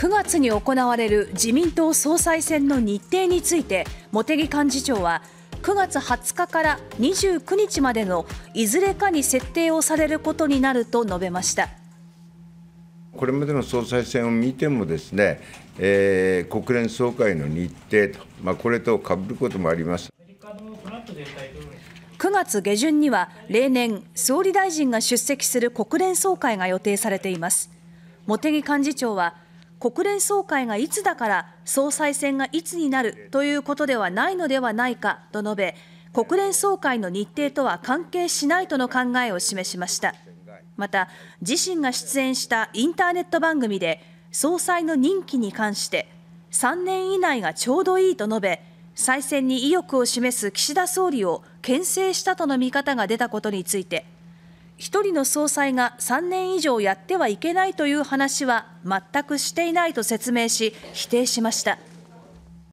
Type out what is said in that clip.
9月に行われる自民党総裁選の日程について茂木幹事長は9月20日から29日までのいずれかに設定をされることになると述べましたこれまでの総裁選を見てもですね、えー、国連総会の日程と、まあ、これとかぶることもあります。9月下旬には例年総理大臣が出席する国連総会が予定されています茂木幹事長は国連総会がいつだから総裁選がいつになるということではないのではないかと述べ国連総会の日程とは関係しないとの考えを示しましたまた自身が出演したインターネット番組で総裁の任期に関して3年以内がちょうどいいと述べ再選に意欲を示す岸田総理を牽制したとの見方が出たことについて1人の総裁が3年以上やってはいけないという話は全くしていないと説明し、否定しました。